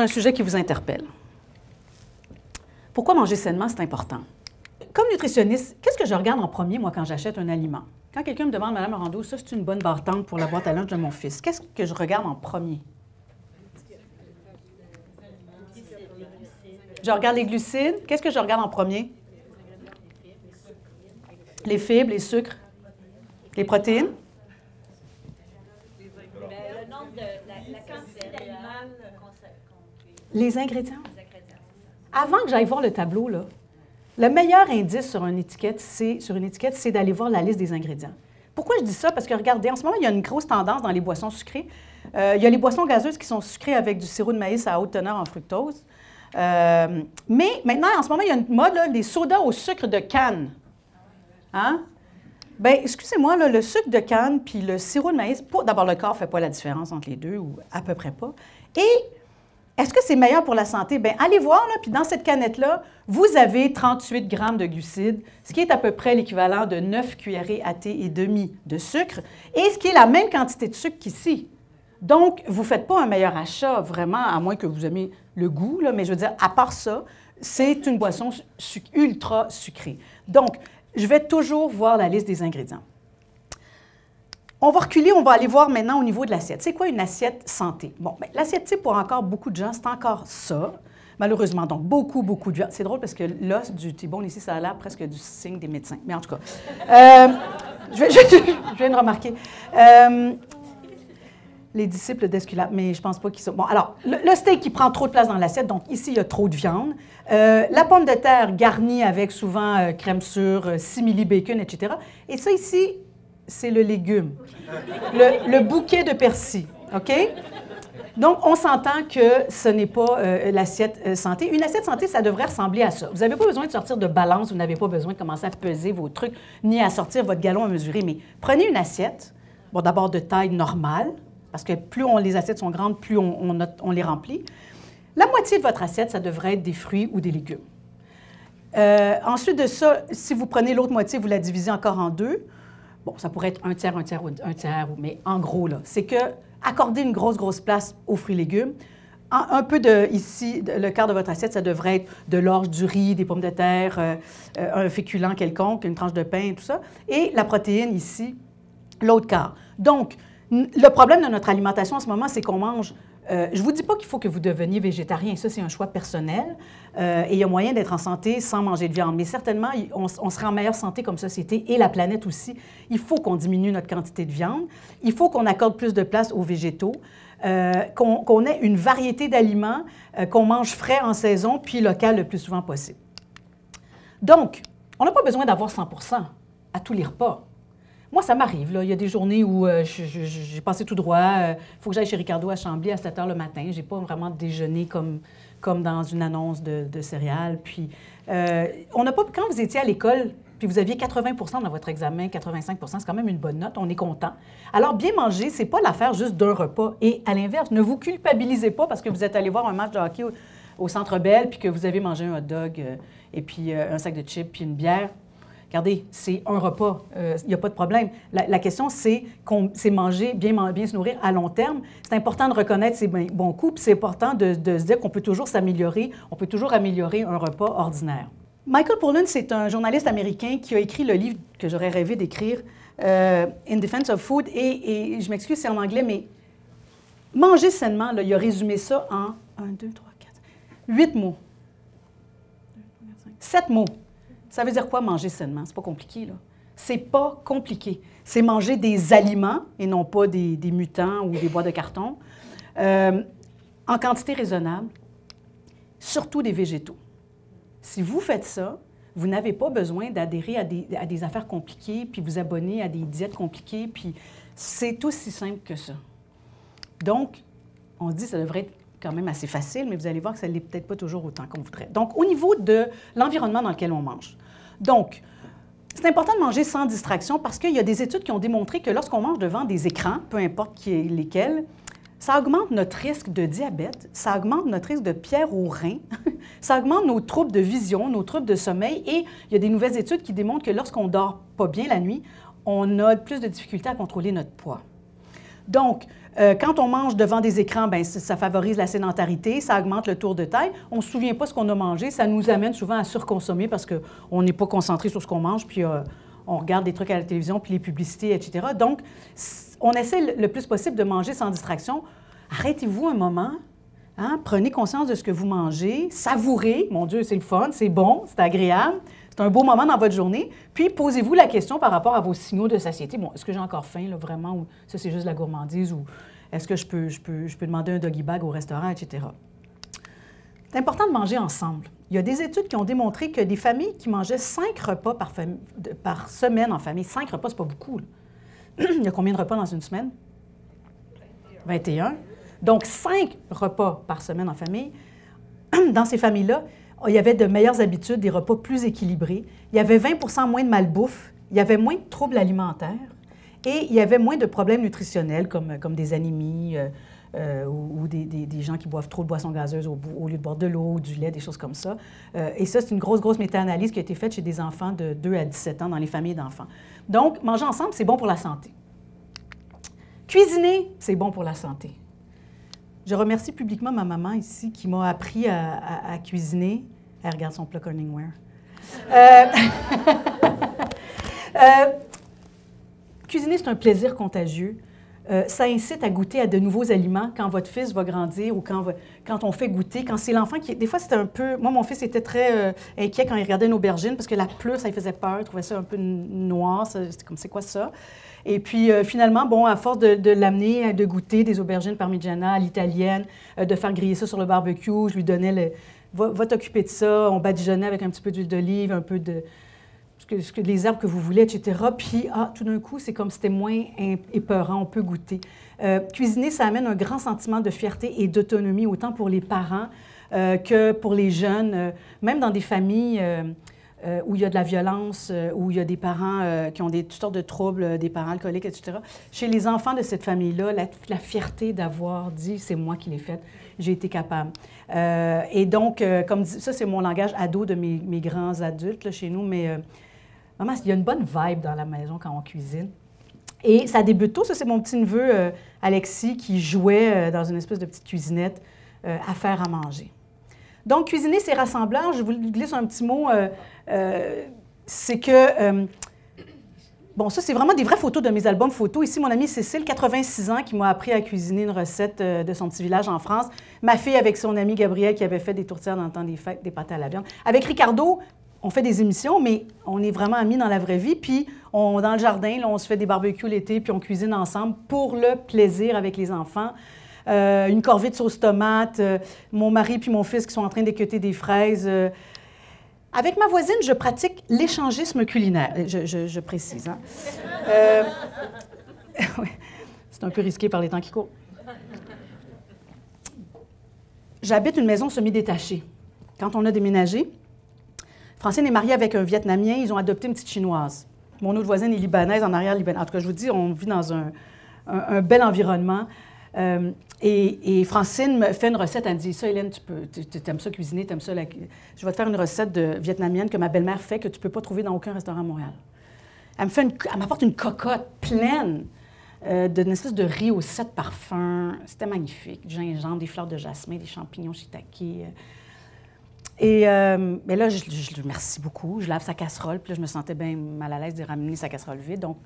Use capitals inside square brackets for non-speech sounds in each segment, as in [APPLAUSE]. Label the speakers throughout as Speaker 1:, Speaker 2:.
Speaker 1: un sujet qui vous interpelle. Pourquoi manger sainement, c'est important? Comme nutritionniste, qu'est-ce que je regarde en premier, moi, quand j'achète un aliment? Quand quelqu'un me demande, Madame Rando, ça, c'est une bonne bartende pour la boîte à lunch de mon fils, qu'est-ce que je regarde en premier? Je regarde les glucides. Qu'est-ce que je regarde en premier? Les fibres, les sucres, les protéines. Les ingrédients? Avant que j'aille voir le tableau, là, le meilleur indice sur une étiquette, c'est, sur une étiquette, c'est d'aller voir la liste des ingrédients. Pourquoi je dis ça? Parce que regardez, en ce moment, il y a une grosse tendance dans les boissons sucrées. Euh, il y a les boissons gazeuses qui sont sucrées avec du sirop de maïs à haute teneur en fructose. Euh, mais maintenant, en ce moment, il y a une mode, là, les sodas au sucre de canne. Hein? Bien, excusez-moi, là, le sucre de canne puis le sirop de maïs, d'abord, le corps ne fait pas la différence entre les deux, ou à peu près pas. Et est-ce que c'est meilleur pour la santé? Bien, allez voir, là, puis dans cette canette-là, vous avez 38 grammes de glucides, ce qui est à peu près l'équivalent de 9 cuillerées à thé et demi de sucre, et ce qui est la même quantité de sucre qu'ici. Donc, vous ne faites pas un meilleur achat, vraiment, à moins que vous aimiez le goût, mais je veux dire, à part ça, c'est une boisson ultra sucrée. Donc, je vais toujours voir la liste des ingrédients. On va reculer, on va aller voir maintenant au niveau de l'assiette. C'est quoi une assiette santé? Bon, ben, l'assiette type pour encore beaucoup de gens, c'est encore ça. Malheureusement, donc beaucoup, beaucoup de viande. C'est drôle parce que l'os du Thibon, ici, ça a l'air presque du signe des médecins. Mais en tout cas, euh, [LAUGHS] je, viens de remarquer. Euh, les disciples d'Esculape, mais je pense pas qu'ils sont. Bon, alors, le, steak qui prend trop de place dans l'assiette, donc ici, il y a trop de viande. Euh, la pomme de terre garnie avec souvent crème sure, simili bacon, etc. Et ça, ici, c'est le légume. Le, bouquet de persil, OK? Donc, on s'entend que ce n'est pas euh, l'assiette euh, santé. Une assiette santé, ça devrait ressembler à ça. Vous n'avez pas besoin de sortir de balance, vous n'avez pas besoin de commencer à peser vos trucs, ni à sortir votre galon à mesurer, mais prenez une assiette, bon, d'abord de taille normale, parce que plus on, les assiettes sont grandes, plus on, les remplit. La moitié de votre assiette, ça devrait être des fruits ou des légumes. Euh, ensuite de ça, si vous prenez l'autre moitié, vous la divisez encore en deux. Bon, ça pourrait être un tiers, un tiers, un tiers, mais en gros, là, c'est que accorder une grosse, grosse place aux fruits et légumes, un peu de ici, le quart de votre assiette, ça devrait être de l'orge, du riz, des pommes de terre, euh, euh, un féculent quelconque, une tranche de pain, tout ça. Et la protéine ici, l'autre quart. Donc, le problème de notre alimentation en ce moment, c'est qu'on mange euh, je ne vous dis pas qu'il faut que vous deveniez végétarien, ça c'est un choix personnel, euh, et il y a moyen d'être en santé sans manger de viande, mais certainement on, sera en meilleure santé comme société et la planète aussi. Il faut qu'on diminue notre quantité de viande, il faut qu'on accorde plus de place aux végétaux, euh, qu'on ait une variété d'aliments, qu'on mange frais en saison, puis local le plus souvent possible. Donc, on n'a pas besoin d'avoir 100 à tous les repas. Moi, ça m'arrive. Il y a des journées où euh, j'ai passé tout droit. Il euh, faut que j'aille chez Ricardo à Chambly à 7 h le matin. J'ai pas vraiment déjeuné comme, comme dans une annonce de, céréales. Puis, euh, on n'a pas. Quand vous étiez à l'école, puis vous aviez 80 dans votre examen, 85 c'est quand même une bonne note. On est content. Alors, bien manger, c'est pas l'affaire juste d'un repas. Et à l'inverse, ne vous culpabilisez pas parce que vous êtes allé voir un match de hockey au, Centre Bell puis que vous avez mangé un hot dog et puis un sac de chips puis une bière Regardez, c'est un repas, il euh, n'y a pas de problème. La, question, c'est manger, bien, se nourrir à long terme. C'est important de reconnaître ses ben, bons coups, c'est important de, se dire qu'on peut toujours s'améliorer, on peut toujours améliorer un repas ordinaire. Michael Pollan, c'est un journaliste américain qui a écrit le livre que j'aurais rêvé d'écrire, euh, In Defense of Food, et, je m'excuse, c'est en anglais, mais manger sainement, il a résumé ça en 1, 2, 3, 4, 8 mots. 7 mots. Ça veut dire quoi manger sainement? C'est pas compliqué, là. C'est pas compliqué. C'est manger des aliments et non pas des, mutants ou des bois de carton euh, en quantité raisonnable, surtout des végétaux. Si vous faites ça, vous n'avez pas besoin d'adhérer à des, à des, affaires compliquées, puis vous abonner à des diètes compliquées, puis c'est aussi simple que ça. Donc, on se dit, ça devrait être quand même assez facile, mais vous allez voir que ça ne l'est peut-être pas toujours autant qu'on voudrait. Donc, au niveau de l'environnement dans lequel on mange. Donc, c'est important de manger sans distraction parce qu'il y a des études qui ont démontré que lorsqu'on mange devant des écrans, peu importe qui lesquels, ça augmente notre risque de diabète, ça augmente notre risque de pierre aux rein, [LAUGHS] ça augmente nos troubles de vision, nos troubles de sommeil et il y a des nouvelles études qui démontrent que lorsqu'on dort pas bien la nuit, on a plus de difficultés à contrôler notre poids. Donc, euh, quand on mange devant des écrans, ben, ça favorise la sédentarité, ça augmente le tour de taille. On ne se souvient pas ce qu'on a mangé. Ça nous amène souvent à surconsommer parce qu'on n'est pas concentré sur ce qu'on mange, puis euh, on regarde des trucs à la télévision, puis les publicités, etc. Donc, on essaie le plus possible de manger sans distraction. Arrêtez-vous un moment, hein? prenez conscience de ce que vous mangez, savourez. Mon Dieu, c'est le fun, c'est bon, c'est agréable. C'est un beau moment dans votre journée. Puis posez-vous la question par rapport à vos signaux de satiété. Bon, est-ce que j'ai encore faim, là, vraiment, ou ça, c'est juste la gourmandise, ou est-ce que je peux, je, peux, je peux demander un doggy bag au restaurant, etc. C'est important de manger ensemble. Il y a des études qui ont démontré que des familles qui mangeaient cinq repas par, semaine en famille, cinq repas, c'est pas beaucoup. [CLEARS THROAT] Il y a combien de repas dans une semaine? 21. Donc, cinq repas par semaine en famille. [CLEARS THROAT] Dans ces familles-là, il y avait de meilleures habitudes, des repas plus équilibrés. Il y avait 20 moins de malbouffe, il y avait moins de troubles alimentaires et il y avait moins de problèmes nutritionnels comme, comme des anémies euh, euh, ou, des, gens qui boivent trop de boissons gazeuses au, lieu de boire de l'eau, du lait, des choses comme ça. Euh, et ça, c'est une grosse, grosse méta-analyse qui a été faite chez des enfants de 2 à 17 ans dans les familles d'enfants. Donc, manger ensemble, c'est bon pour la santé. Cuisiner, c'est bon pour la santé. Je remercie publiquement ma maman ici qui m'a appris à, cuisiner. Elle regarde son plat Cunningware. Euh, [LAUGHS] euh... cuisiner, c'est un plaisir contagieux. Euh, ça incite à goûter à de nouveaux aliments quand votre fils va grandir ou quand, quand on fait goûter, quand c'est l'enfant qui... Des fois, c'était un peu... Moi, mon fils était très euh, inquiet quand il regardait une aubergine parce que la plus ça lui faisait peur, il trouvait ça un peu noir, c'était comme, c'est quoi ça? Et puis euh, finalement, bon, à force de, l'amener, de goûter des aubergines parmigiana à l'italienne, de faire griller ça sur le barbecue, je lui donnais le... Va, va t'occuper de ça, on badigeonnait avec un petit peu d'huile d'olive, un peu de que, les herbes que vous voulez, etc. Puis, ah, tout d'un coup, c'est comme c'était moins épeurant, on peut goûter. Euh, cuisiner, ça amène un grand sentiment de fierté et d'autonomie, autant pour les parents euh, que pour les jeunes, euh, même dans des familles. où il y a de la violence, où il y a des parents qui ont des, toutes sortes de troubles, des parents alcooliques, etc. Chez les enfants de cette famille-là, la, fierté d'avoir dit c'est moi qui l'ai faite, j'ai été capable. et donc, comme dit, ça, c'est mon langage ado de mes, mes grands adultes là, chez nous, mais Maman, il y a une bonne vibe dans la maison quand on cuisine. Et ça débute tôt. Ça, c'est mon petit-neveu euh, Alexis qui jouait euh, dans une espèce de petite cuisinette euh, à faire à manger. Donc, cuisiner, c'est rassembleur. Je vous glisse un petit mot. c'est que. Bon, ça, c'est vraiment des vraies photos de mes albums photos. Ici, mon amie Cécile, 86 ans, qui m'a appris à cuisiner une recette de son petit village en France. Ma fille avec son ami Gabriel qui avait fait des tourtières dans le temps des fêtes, des pâtes à la viande. Avec Ricardo, on fait des émissions, mais on est vraiment amis dans la vraie vie. Puis, on, dans le jardin, on se fait des barbecues l'été, puis on cuisine ensemble pour le plaisir avec les enfants. Euh, une corvée de sauce tomate, euh, mon mari puis mon fils qui sont en train d'écuter des fraises. Euh, avec ma voisine, je pratique l'échangisme culinaire, je, précise. Hein. [LAUGHS] C'est un peu risqué par les temps qui courent. J'habite une maison semi-détachée. Quand on a déménagé, Francine est mariée avec un Vietnamien, ils ont adopté une petite Chinoise. Mon autre voisine est libanaise, en arrière libanaise. En tout cas, je vous dis, on vit dans un, bel environnement. Euh, et, Francine me fait une recette, elle me dit, ça, Hélène, tu peux, ça cuisiner, tu aimes ça, je vais te faire une recette de vietnamienne que ma belle-mère fait, que tu ne peux pas trouver dans aucun restaurant à Montréal. Elle me fait une... m'apporte une cocotte pleine de euh, d'une espèce de riz aux sept parfums. C'était magnifique, du gingembre, des fleurs de jasmin, des champignons shiitake. Euh, et mais euh, ben là, je, je, merci beaucoup. Je lave sa casserole. Puis là, je me sentais bien mal à l'aise de ramener sa casserole vide. Donc,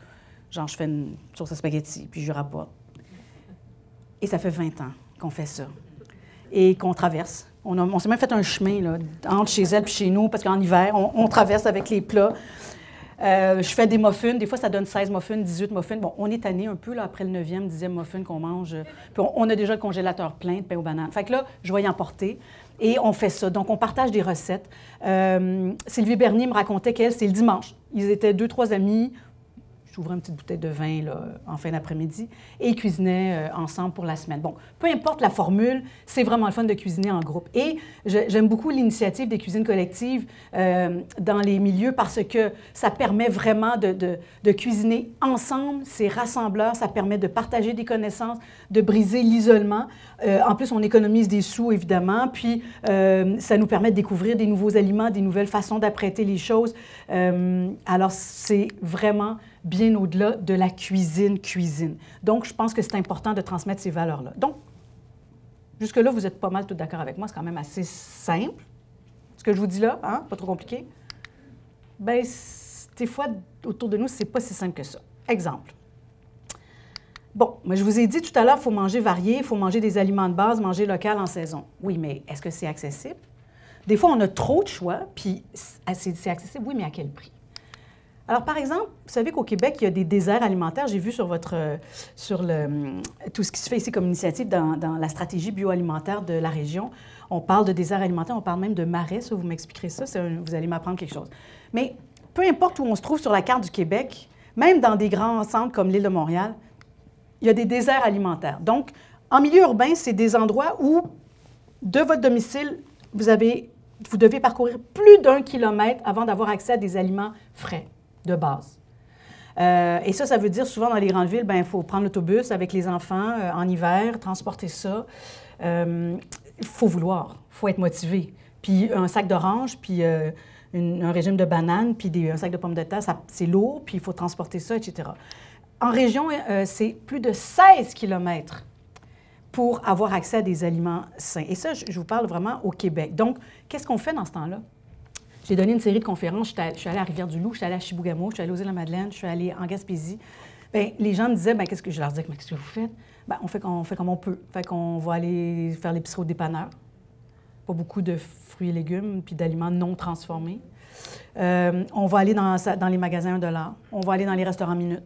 Speaker 1: genre, je fais une sauce à spaghetti, puis je rapporte. Et ça fait 20 ans qu'on fait ça. Et qu'on traverse. On, on s'est même fait un chemin là, entre chez elle et chez nous, parce qu'en hiver, on, traverse avec les plats. Euh, je fais des muffins. Des fois, ça donne 16 muffins, 18 muffins. Bon, on est tanné un peu après le 9e, 10e muffin qu'on mange. Puis on, a déjà le congélateur plein de pain aux bananes. Fait que là, je vais y emporter. Et on fait ça. Donc, on partage des recettes. Euh, Sylvie Bernier me racontait qu'elle, c'est le dimanche. Ils étaient deux, trois amis j'ouvrais une petite bouteille de vin là, en fin d'après-midi et ils cuisinaient euh, ensemble pour la semaine. Bon, peu importe la formule, c'est vraiment le fun de cuisiner en groupe. Et j'aime beaucoup l'initiative des cuisines collectives euh, dans les milieux parce que ça permet vraiment de, cuisiner ensemble, c'est rassembleur, ça permet de partager des connaissances, de briser l'isolement. Euh, en plus, on économise des sous, évidemment, puis ça nous permet de découvrir des nouveaux aliments, des nouvelles façons d'apprêter les choses. alors, c'est vraiment bien au-delà de la cuisine-cuisine. Donc, je pense que c'est important de transmettre ces valeurs-là. Donc, jusque-là, vous êtes pas mal tout d'accord avec moi. C'est quand même assez simple. Ce que je vous dis là, hein, pas trop compliqué. ben des fois, autour de nous, c'est pas si simple que ça. Exemple. Bon, mais je vous ai dit tout à l'heure, il faut manger varié, il faut manger des aliments de base, manger local en saison. Oui, mais est-ce que c'est accessible? Des fois, on a trop de choix, puis c'est accessible, oui, mais à quel prix? Alors, par exemple, vous savez qu'au Québec, il y a des déserts alimentaires. J'ai vu sur votre, sur le, tout ce qui se fait ici comme initiative dans, la stratégie bioalimentaire de la région. On parle de déserts alimentaires, on parle même de marais. vous m'expliquerez ça, vous allez m'apprendre quelque chose. Mais peu importe où on se trouve sur la carte du Québec, même dans des grands centres comme l'île de Montréal, il y a des déserts alimentaires. Donc, en milieu urbain, c'est des endroits où, de votre domicile, vous vous devez parcourir plus d'un kilomètre avant d'avoir accès à des aliments frais de base. Euh, et ça, ça veut dire souvent dans les grandes villes, il ben, faut prendre l'autobus avec les enfants euh, en hiver, transporter ça. Il euh, faut vouloir, il faut être motivé. Puis un sac d'orange, puis un régime de bananes, puis des, un sac de pommes de terre, c'est lourd, puis il faut transporter ça, etc. En région, c'est plus de 16 kilomètres pour avoir accès à des aliments sains. Et ça, je vous parle vraiment au Québec. Donc, qu'est-ce qu'on fait dans ce temps-là? J'ai donné une série de conférences. Je suis allée à Rivière-du-Loup, je suis allée à Chibougamau, je suis allée aux îles la madeleine je suis allée en Gaspésie. Ben, les gens me disaient, ben, qu'est-ce que je leur disais, qu'est-ce que vous faites? Ben, on, fait, on fait comme on peut. Fait qu'on va aller faire l'épicerie au dépanneur. Pas beaucoup de fruits et légumes, puis d'aliments non transformés. Euh, on va aller dans, les magasins 1 On va aller dans les restaurants Minute.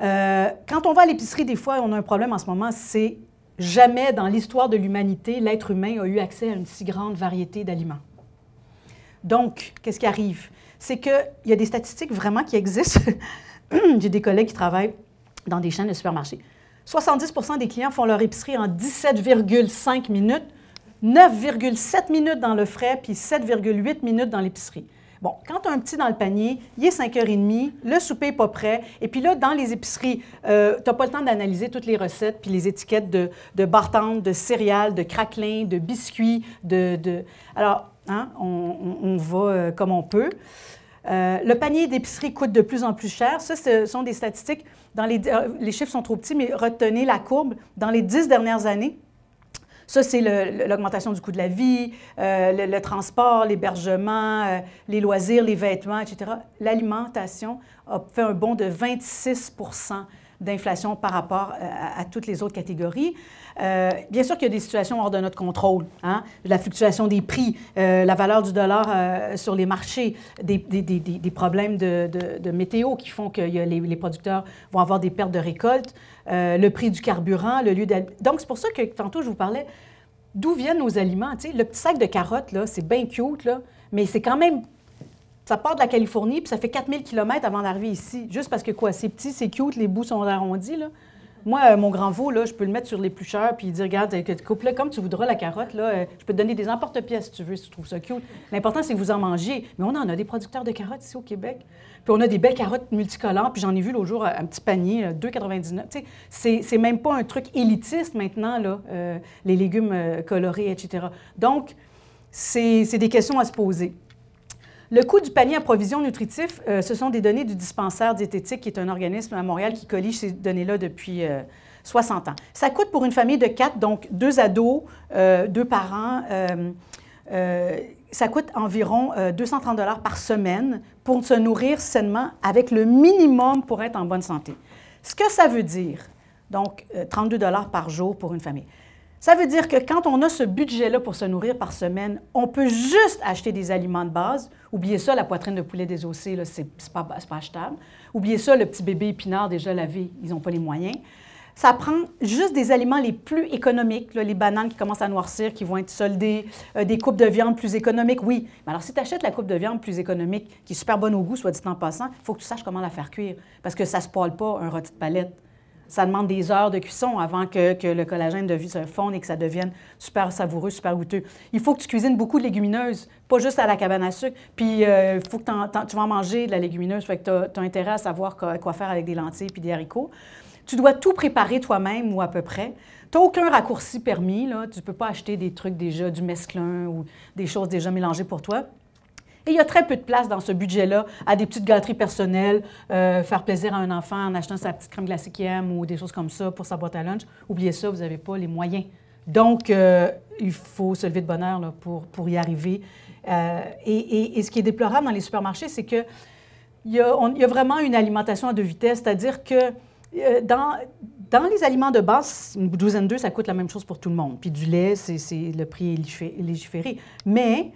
Speaker 1: Euh, » quand on va à l'épicerie, des fois, on a un problème en ce moment, c'est jamais dans l'histoire de l'humanité, l'être humain a eu accès à une si grande variété d'aliments. Donc, qu'est-ce qui arrive? C'est qu'il y a des statistiques vraiment qui existent. [CLEARS THROAT] J'ai des collègues qui travaillent dans des chaînes de supermarchés. 70 des clients font leur épicerie en 17,5 minutes, 9,7 minutes dans le frais, puis 7,8 minutes dans l'épicerie. Bon, quand tu as un petit dans le panier, il est 5h30, le souper n'est pas prêt, et puis là, dans les épiceries, euh, tu n'as pas le temps d'analyser toutes les recettes, puis les étiquettes de, de de céréales, de craquelins, de biscuits, de... de... Alors, Hein, on, va euh, comme on peut. Euh, le panier d'épicerie coûte de plus en plus cher. Ça, ce sont des statistiques. Dans les, euh, les chiffres sont trop petits, mais retenez la courbe. Dans les dix dernières années, ça, c'est l'augmentation du coût de la vie, le, transport, l'hébergement, les loisirs, les vêtements, etc. L'alimentation a fait un bond de 26 d'inflation par rapport euh, à, toutes les autres catégories. Euh, bien sûr qu'il y a des situations hors de notre contrôle, hein? la fluctuation des prix, euh, la valeur du dollar sur les marchés, des, des, des, des problèmes de, de, météo qui font que y a les, producteurs vont avoir des pertes de récolte, le prix du carburant, le lieu d Donc c'est pour ça que tantôt je vous parlais d'où viennent nos aliments. Le petit sac de carottes, là, c'est bien cute, là, mais c'est quand même ça part de la Californie, puis ça fait 4000 km avant d'arriver ici. Juste parce que quoi, c'est petit, c'est cute, les bouts sont arrondis, là. Moi, euh, mon grand veau, là, je peux le mettre sur les plus chers, puis dire, regarde, euh, coupe-le comme tu voudras la carotte, là. Euh, je peux te donner des emporte-pièces si tu veux, si tu trouves ça cute. L'important, c'est que vous en mangez. Mais on en a des producteurs de carottes ici au Québec. Puis on a des belles carottes multicolores. Puis j'en ai vu l'autre jour un petit panier, 2,99. Tu sais, c'est même pas un truc élitiste maintenant, là, les légumes colorés, etc. Donc, c'est des questions à se poser. Le coût du panier à provision nutritif, euh, ce sont des données du dispensaire diététique, qui est un organisme à Montréal qui collige ces données-là depuis 60 euh, ans. Ça coûte pour une famille de quatre, donc deux ados, euh, deux parents, ça coûte environ 230 dollars par semaine pour se nourrir sainement avec le minimum pour être en bonne santé. Ce que ça veut dire, donc 32 dollars par jour pour une famille. Ça veut dire que quand on a ce budget-là pour se nourrir par semaine, on peut juste acheter des aliments de base. Oubliez ça, la poitrine de poulet désossée, c'est pas, pas achetable. Oubliez ça, le petit bébé épinard déjà lavé, ils n'ont pas les moyens. Ça prend juste des aliments les plus économiques, les bananes qui commencent à noircir, qui vont être soldées, euh, des coupes de viande plus économiques, oui. Mais alors, si tu achètes la coupe de viande plus économique, qui est super bonne au goût, soit dit en passant, il faut que tu saches comment la faire cuire, parce que ça ne se poêle pas un rôti de palette ça demande des heures de cuisson avant que, le collagène de vie se fonde et que ça devienne super savoureux, super goûteux. Il faut que tu cuisines beaucoup de légumineuses, pas juste à la cabane à sucre. Puis il euh, faut que tu vas manger de la légumineuse, fait que tu as, intérêt à savoir quoi, faire avec des lentilles puis des haricots. Tu dois tout préparer toi-même ou à peu près. Tu n'as aucun raccourci permis. Là. Tu ne peux pas acheter des trucs déjà, du mesclun ou des choses déjà mélangées pour toi. Et il y a très peu de place dans ce budget-là à des petites gâteries personnelles, euh, faire plaisir à un enfant en achetant sa petite crème glacée qu'il aime ou des choses comme ça pour sa boîte à lunch. Oubliez ça, vous n'avez pas les moyens. Donc, euh, il faut se lever de bonheur là, pour, pour y arriver. Euh, et, et, ce qui est déplorable dans les supermarchés, c'est qu'il y, a, on, y a vraiment une alimentation à deux vitesses, c'est-à-dire que dans, dans les aliments de base, une douzaine d'eux, ça coûte la même chose pour tout le monde. Puis du lait, c'est, le prix est légiféré. Mais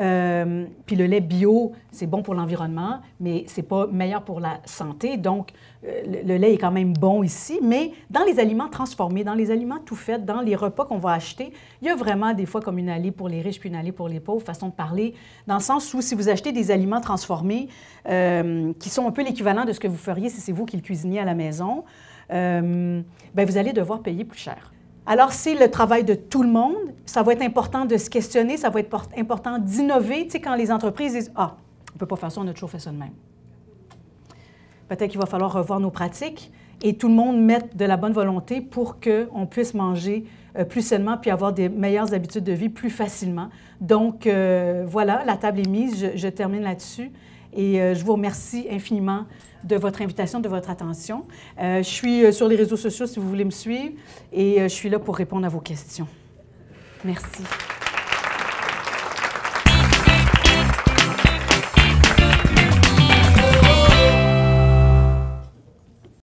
Speaker 1: euh, puis le lait bio, c'est bon pour l'environnement, mais c'est pas meilleur pour la santé. Donc, euh, le, lait est quand même bon ici, mais dans les aliments transformés, dans les aliments tout faits, dans les repas qu'on va acheter, il y a vraiment des fois comme une allée pour les riches puis une allée pour les pauvres, façon de parler, dans le sens où si vous achetez des aliments transformés, euh, qui sont un peu l'équivalent de ce que vous feriez si c'est vous qui le cuisiniez à la maison, bien, vous allez devoir payer plus cher. Alors, c'est le travail de tout le monde. Ça va être important de se questionner, ça va être important d'innover. Tu sais, quand les entreprises disent Ah, on ne peut pas faire ça, on a toujours fait ça de même. Peut-être qu'il va falloir revoir nos pratiques et tout le monde mettre de la bonne volonté pour qu'on puisse manger euh, plus sainement puis avoir des meilleures habitudes de vie plus facilement. Donc, euh, voilà, la table est mise. je termine là-dessus. Et euh, je vous remercie infiniment de votre invitation, de votre attention. Euh, je suis euh, sur les réseaux sociaux si vous voulez me suivre et je suis là pour répondre à vos questions. Merci.